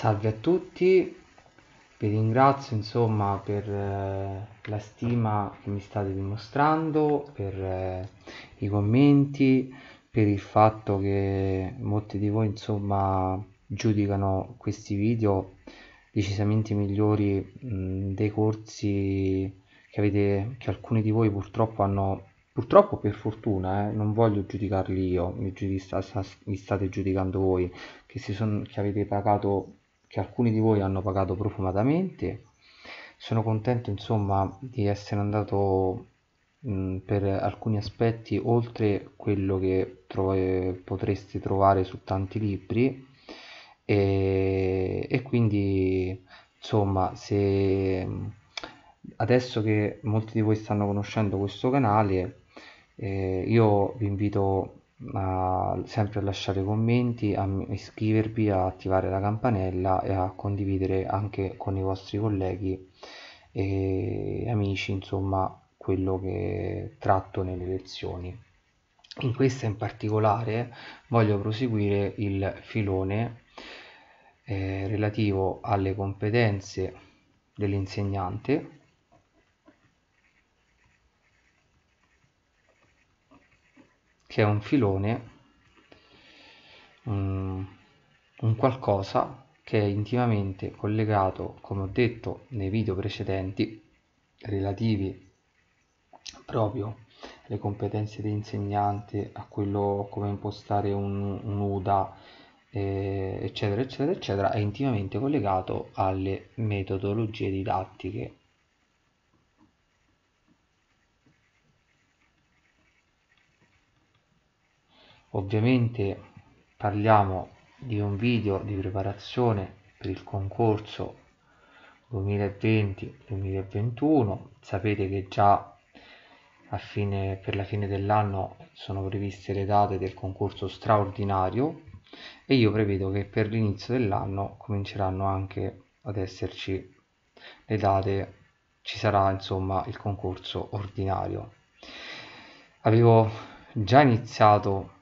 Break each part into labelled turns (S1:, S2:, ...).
S1: Salve a tutti, vi ringrazio insomma per eh, la stima che mi state dimostrando, per eh, i commenti, per il fatto che molti di voi insomma giudicano questi video decisamente migliori mh, dei corsi che avete che alcuni di voi purtroppo hanno purtroppo per fortuna eh, non voglio giudicarli io mi, giudica, sta, mi state giudicando voi che, son, che avete pagato che alcuni di voi hanno pagato profumatamente sono contento insomma di essere andato mh, per alcuni aspetti oltre quello che tro potreste trovare su tanti libri e, e quindi insomma se adesso che molti di voi stanno conoscendo questo canale eh, io vi invito a sempre a lasciare commenti, a iscrivervi, a attivare la campanella e a condividere anche con i vostri colleghi e amici, insomma, quello che tratto nelle lezioni. In questa in particolare voglio proseguire il filone eh, relativo alle competenze dell'insegnante che è un filone, un, un qualcosa che è intimamente collegato, come ho detto nei video precedenti, relativi proprio alle competenze di insegnante, a quello come impostare un, un UDA, eh, eccetera, eccetera, eccetera, è intimamente collegato alle metodologie didattiche ovviamente parliamo di un video di preparazione per il concorso 2020-2021 sapete che già a fine, per la fine dell'anno sono previste le date del concorso straordinario e io prevedo che per l'inizio dell'anno cominceranno anche ad esserci le date ci sarà insomma il concorso ordinario avevo già iniziato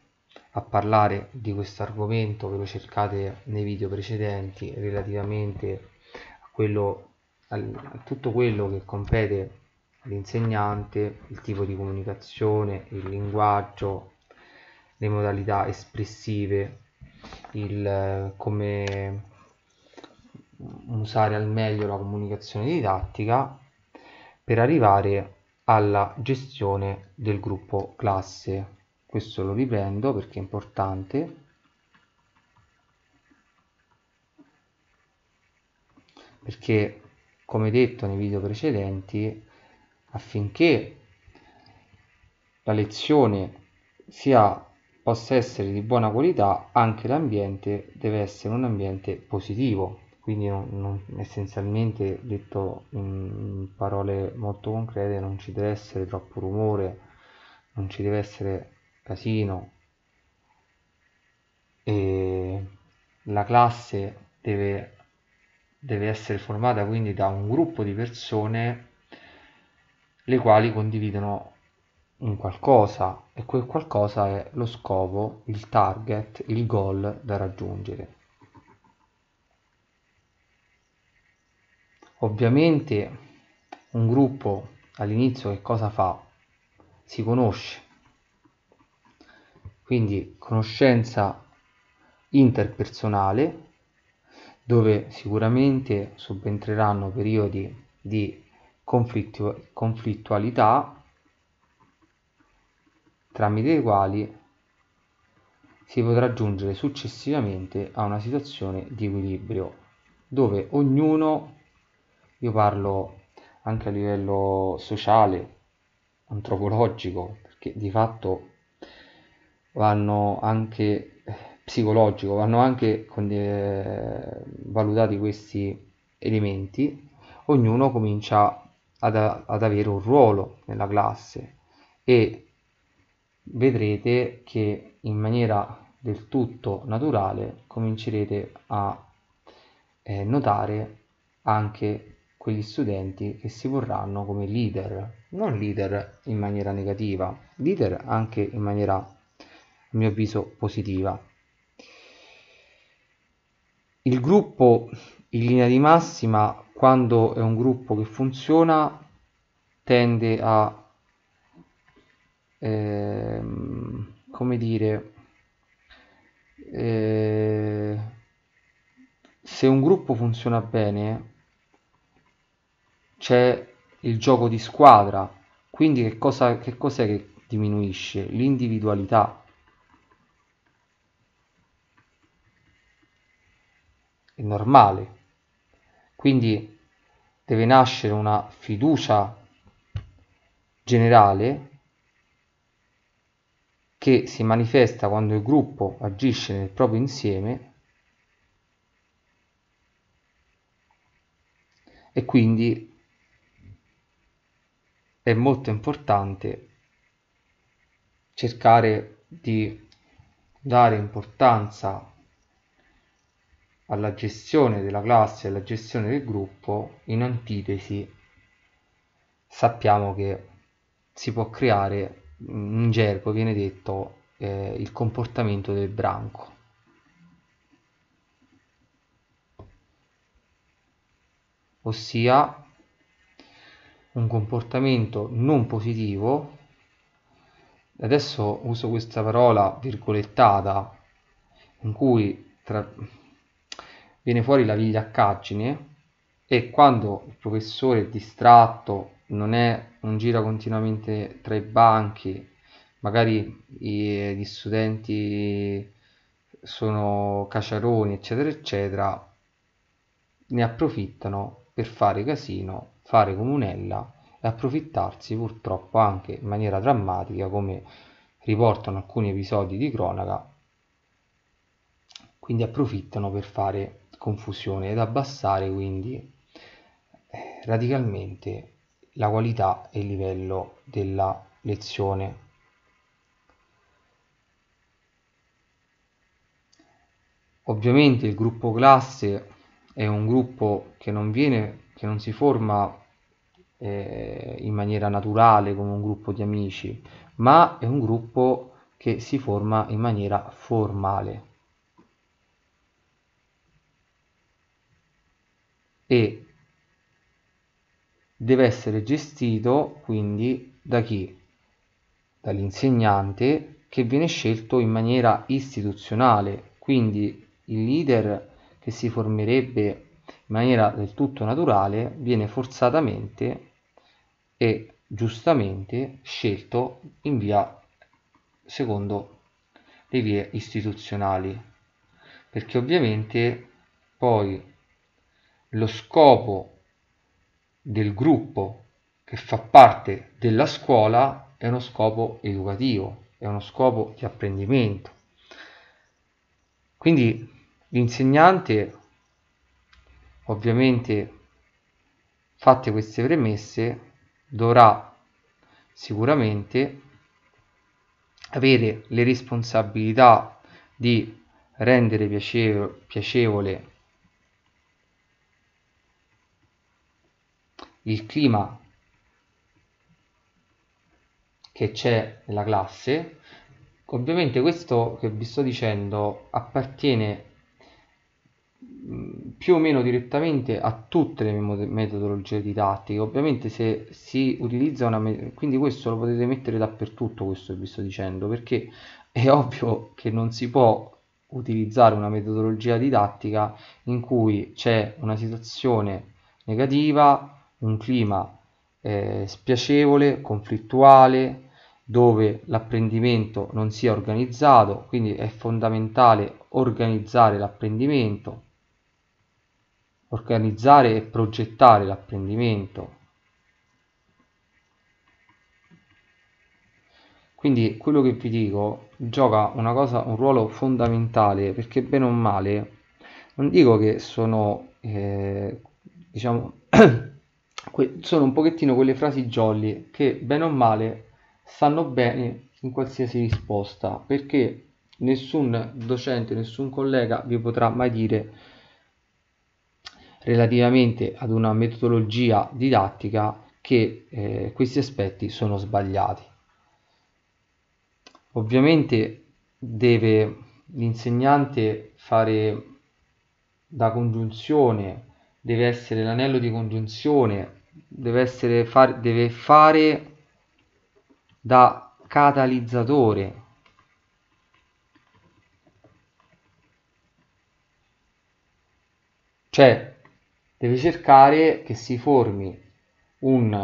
S1: a parlare di questo argomento ve lo cercate nei video precedenti relativamente a, quello, a tutto quello che compete l'insegnante, il tipo di comunicazione, il linguaggio, le modalità espressive, il, come usare al meglio la comunicazione didattica per arrivare alla gestione del gruppo classe questo lo riprendo perché è importante perché come detto nei video precedenti affinché la lezione sia, possa essere di buona qualità anche l'ambiente deve essere un ambiente positivo quindi non, non, essenzialmente detto in parole molto concrete non ci deve essere troppo rumore non ci deve essere casino e la classe deve, deve essere formata quindi da un gruppo di persone le quali condividono un qualcosa e quel qualcosa è lo scopo, il target, il goal da raggiungere. Ovviamente un gruppo all'inizio che cosa fa? Si conosce, quindi conoscenza interpersonale dove sicuramente subentreranno periodi di conflittu conflittualità tramite i quali si potrà giungere successivamente a una situazione di equilibrio dove ognuno, io parlo anche a livello sociale, antropologico, perché di fatto vanno anche eh, psicologico, vanno anche con, eh, valutati questi elementi, ognuno comincia ad, ad avere un ruolo nella classe e vedrete che in maniera del tutto naturale comincerete a eh, notare anche quegli studenti che si vorranno come leader, non leader in maniera negativa, leader anche in maniera a mio avviso positiva. Il gruppo in linea di massima, quando è un gruppo che funziona, tende a, ehm, come dire, eh, se un gruppo funziona bene, c'è il gioco di squadra, quindi che, cosa, che cos'è che diminuisce? L'individualità. è normale. Quindi deve nascere una fiducia generale che si manifesta quando il gruppo agisce nel proprio insieme e quindi è molto importante cercare di dare importanza alla gestione della classe alla gestione del gruppo, in antitesi sappiamo che si può creare, in gergo viene detto, eh, il comportamento del branco. ossia un comportamento non positivo adesso uso questa parola virgolettata in cui tra, viene fuori la vigliaccaggine e quando il professore è distratto, non, è, non gira continuamente tra i banchi, magari i, gli studenti sono caciaroni, eccetera, eccetera, ne approfittano per fare casino, fare comunella e approfittarsi purtroppo anche in maniera drammatica come riportano alcuni episodi di cronaca quindi approfittano per fare confusione ed abbassare quindi eh, radicalmente la qualità e il livello della lezione. Ovviamente il gruppo classe è un gruppo che non viene, che non si forma eh, in maniera naturale come un gruppo di amici, ma è un gruppo che si forma in maniera formale. e deve essere gestito quindi da chi? Dall'insegnante che viene scelto in maniera istituzionale, quindi il leader che si formerebbe in maniera del tutto naturale viene forzatamente e giustamente scelto in via secondo le vie istituzionali perché ovviamente poi lo scopo del gruppo che fa parte della scuola è uno scopo educativo, è uno scopo di apprendimento. Quindi l'insegnante, ovviamente, fatte queste premesse, dovrà sicuramente avere le responsabilità di rendere piacevole, piacevole il clima che c'è nella classe ovviamente questo che vi sto dicendo appartiene mm, più o meno direttamente a tutte le metodologie didattiche ovviamente se si utilizza una quindi questo lo potete mettere dappertutto questo che vi sto dicendo perché è ovvio che non si può utilizzare una metodologia didattica in cui c'è una situazione negativa un clima eh, spiacevole, conflittuale, dove l'apprendimento non sia organizzato, quindi è fondamentale organizzare l'apprendimento, organizzare e progettare l'apprendimento. Quindi quello che vi dico gioca cosa, un ruolo fondamentale perché bene o male non dico che sono eh, diciamo que- sono un pochettino quelle frasi jolly che bene o male stanno bene in qualsiasi risposta perché nessun docente, nessun collega vi potrà mai dire relativamente ad una metodologia didattica che eh, questi aspetti sono sbagliati. Ovviamente deve l'insegnante fare da congiunzione, deve essere l'anello di congiunzione deve essere fare deve fare da catalizzatore cioè deve cercare che si formi un,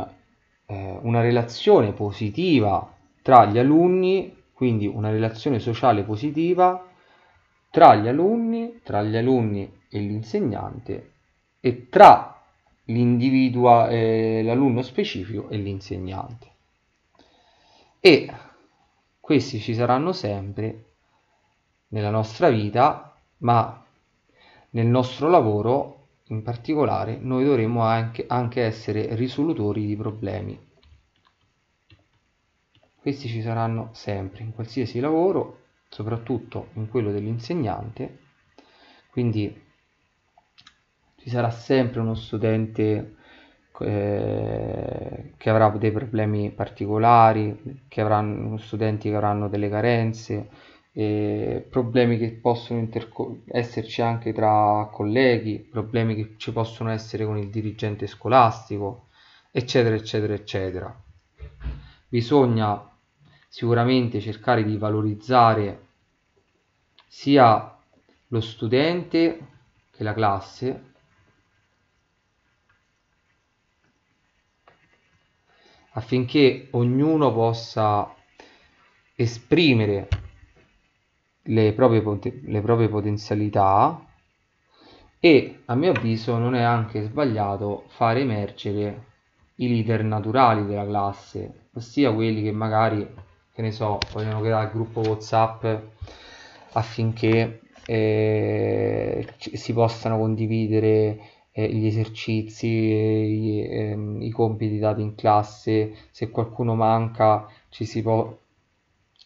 S1: eh, una relazione positiva tra gli alunni quindi una relazione sociale positiva tra gli alunni tra gli alunni e l'insegnante e tra l'individua eh, l'alunno specifico e l'insegnante e questi ci saranno sempre nella nostra vita ma nel nostro lavoro in particolare noi dovremo anche, anche essere risolutori di problemi questi ci saranno sempre in qualsiasi lavoro soprattutto in quello dell'insegnante quindi ci sarà sempre uno studente eh, che avrà dei problemi particolari, che avranno studenti che avranno delle carenze, eh, problemi che possono esserci anche tra colleghi, problemi che ci possono essere con il dirigente scolastico, eccetera, eccetera, eccetera. Bisogna sicuramente cercare di valorizzare sia lo studente che la classe affinché ognuno possa esprimere le proprie, le proprie potenzialità e a mio avviso non è anche sbagliato far emergere i leader naturali della classe, ossia quelli che magari, che ne so, vogliono creare il gruppo WhatsApp affinché eh, si possano condividere eh, gli esercizi, gli, ehm, i compiti dati in classe, se qualcuno manca ci si può...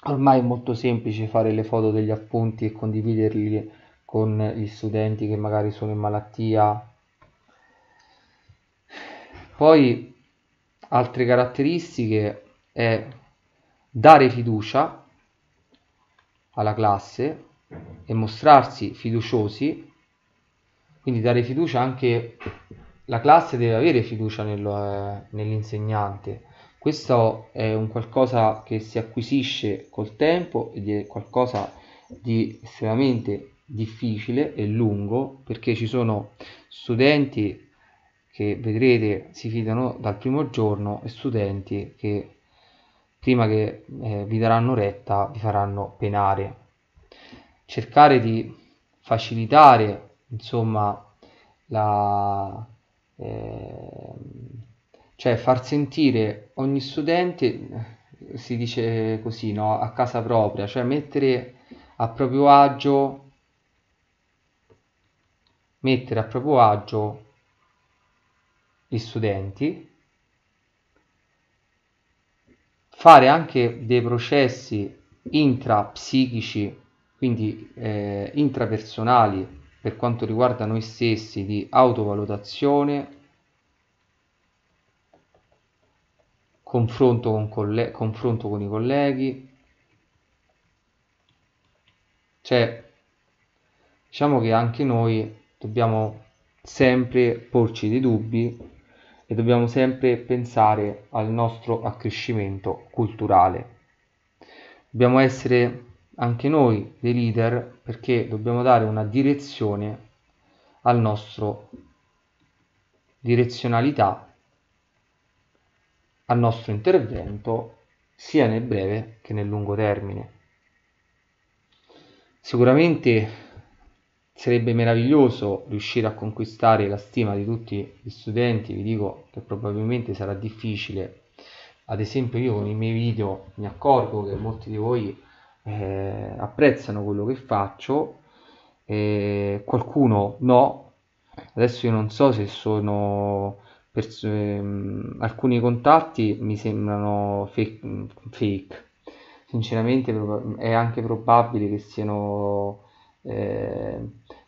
S1: Ormai è molto semplice fare le foto degli appunti e condividerli con gli studenti che magari sono in malattia. Poi altre caratteristiche è dare fiducia alla classe e mostrarsi fiduciosi quindi dare fiducia anche la classe deve avere fiducia eh, nell'insegnante. Questo è un qualcosa che si acquisisce col tempo ed è qualcosa di estremamente difficile e lungo perché ci sono studenti che vedrete si fidano dal primo giorno e studenti che prima che eh, vi daranno retta vi faranno penare. Cercare di facilitare insomma, la, eh, cioè far sentire ogni studente, si dice così, no? a casa propria, cioè mettere a proprio agio, mettere a proprio agio gli studenti, fare anche dei processi intrapsichici, quindi eh, intrapersonali, per quanto riguarda noi stessi di autovalutazione, confronto con, coll confronto con i colleghi, cioè diciamo che anche noi dobbiamo sempre porci dei dubbi e dobbiamo sempre pensare al nostro accrescimento culturale. Dobbiamo essere anche noi dei leader perché dobbiamo dare una direzione al nostro direzionalità, al nostro intervento sia nel breve che nel lungo termine. Sicuramente sarebbe meraviglioso riuscire a conquistare la stima di tutti gli studenti, vi dico che probabilmente sarà difficile. Ad esempio io con i miei video mi accorgo che molti di voi eh, apprezzano quello che faccio, eh, qualcuno no. Adesso io non so se sono pers- ehm, alcuni contatti mi sembrano fake, fake. Sinceramente è anche probabile che siano eh,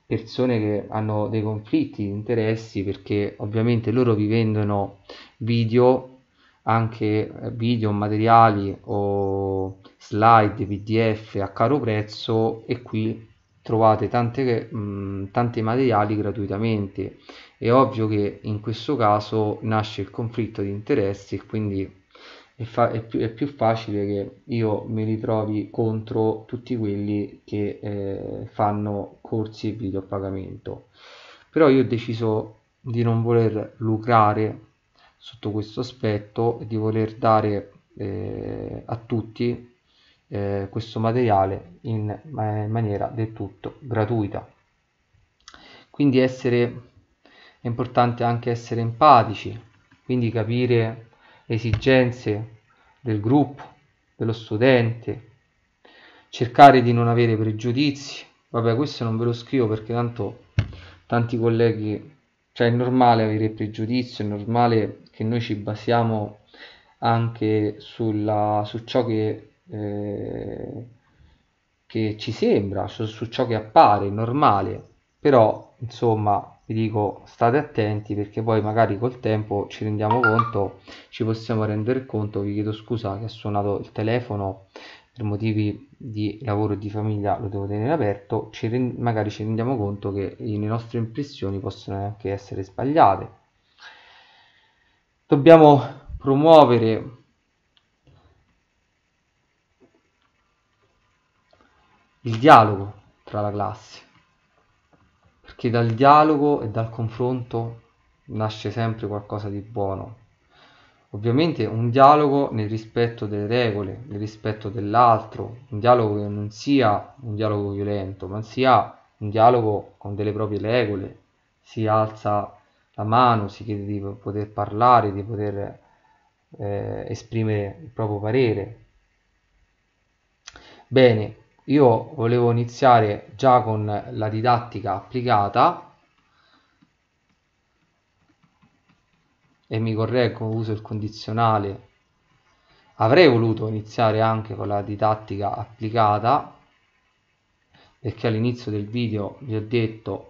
S1: persone che hanno dei conflitti di interessi perché ovviamente loro vi vendono video anche eh, video, materiali o slide, pdf a caro prezzo e qui trovate tante, mh, mm, tanti materiali gratuitamente. È ovvio che in questo caso nasce il conflitto di interessi e quindi è, è, più, è più, facile che io mi ritrovi contro tutti quelli che eh, fanno corsi e video a pagamento. Però io ho deciso di non voler lucrare sotto questo aspetto di voler dare eh, a tutti eh, questo materiale in, in maniera del tutto gratuita quindi essere è importante anche essere empatici quindi capire le esigenze del gruppo dello studente cercare di non avere pregiudizi vabbè questo non ve lo scrivo perché tanto tanti colleghi cioè è normale avere pregiudizio è normale che noi ci basiamo anche sulla, su ciò che, eh, che ci sembra, su, su ciò che appare normale, però insomma vi dico state attenti perché poi magari col tempo ci rendiamo conto, ci possiamo rendere conto, vi chiedo scusa che ha suonato il telefono per motivi di lavoro e di famiglia lo devo tenere aperto, ci magari ci rendiamo conto che le nostre impressioni possono anche essere sbagliate dobbiamo promuovere il dialogo tra la classe perché dal dialogo e dal confronto nasce sempre qualcosa di buono ovviamente un dialogo nel rispetto delle regole nel rispetto dell'altro un dialogo che non sia un dialogo violento ma sia un dialogo con delle proprie regole si alza la mano, si chiede di poter parlare, di poter eh, esprimere il proprio parere. Bene, io volevo iniziare già con la didattica applicata e mi correggo, uso il condizionale. Avrei voluto iniziare anche con la didattica applicata perché all'inizio del video vi ho detto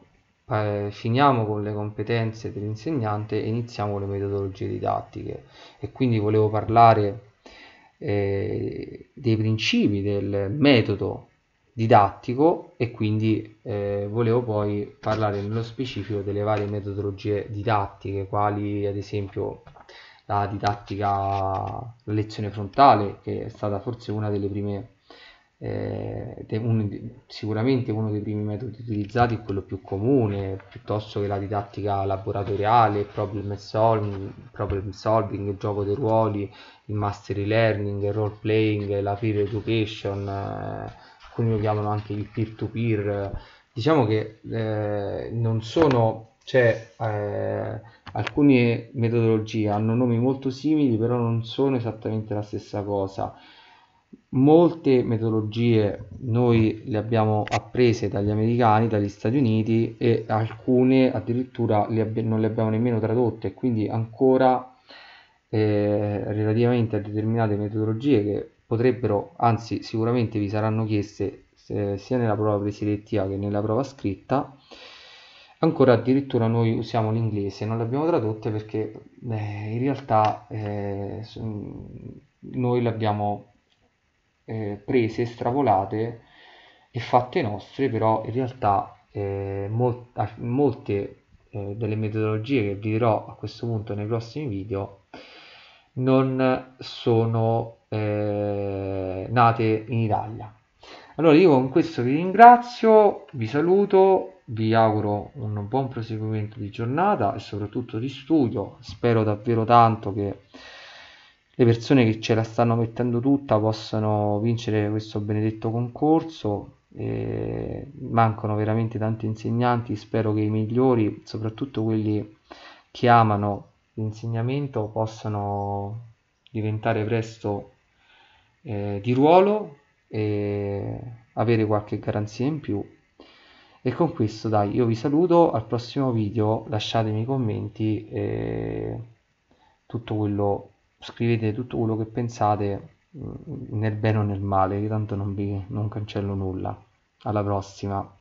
S1: eh, finiamo con le competenze dell'insegnante e iniziamo con le metodologie didattiche e quindi volevo parlare eh, dei principi del metodo didattico e quindi eh, volevo poi parlare nello specifico delle varie metodologie didattiche quali ad esempio la didattica la lezione frontale che è stata forse una delle prime eh, uno sicuramente uno dei primi metodi utilizzati è quello più comune, piuttosto che la didattica laboratoriale, problem solving, problem solving il gioco dei ruoli, il mastery learning, il role playing, la peer education, eh, alcuni lo chiamano anche il peer-to-peer. Diciamo che eh, non sono, cioè, eh, alcune metodologie hanno nomi molto simili, però non sono esattamente la stessa cosa molte metodologie noi le abbiamo apprese dagli americani, dagli Stati Uniti e alcune addirittura le non le abbiamo nemmeno tradotte, quindi ancora eh, relativamente a determinate metodologie che potrebbero, anzi sicuramente vi saranno chieste eh, sia nella prova presilettiva che nella prova scritta, ancora addirittura noi usiamo l'inglese, non le abbiamo tradotte perché beh, in realtà eh, noi le abbiamo eh, prese, stravolate e fatte nostre, però in realtà eh, mol molte eh, delle metodologie che vi dirò a questo punto nei prossimi video non sono eh, nate in Italia. Allora io con questo vi ringrazio, vi saluto, vi auguro un buon proseguimento di giornata e soprattutto di studio, spero davvero tanto che le persone che ce la stanno mettendo tutta possano vincere questo benedetto concorso. E mancano veramente tanti insegnanti, spero che i migliori, soprattutto quelli che amano l'insegnamento, possano diventare presto eh, di ruolo e avere qualche garanzia in più. E con questo dai, io vi saluto, al prossimo video lasciatemi i commenti e tutto quello che scrivete tutto quello che pensate mm, nel bene o nel male, io tanto non, vi, non cancello nulla. Alla prossima.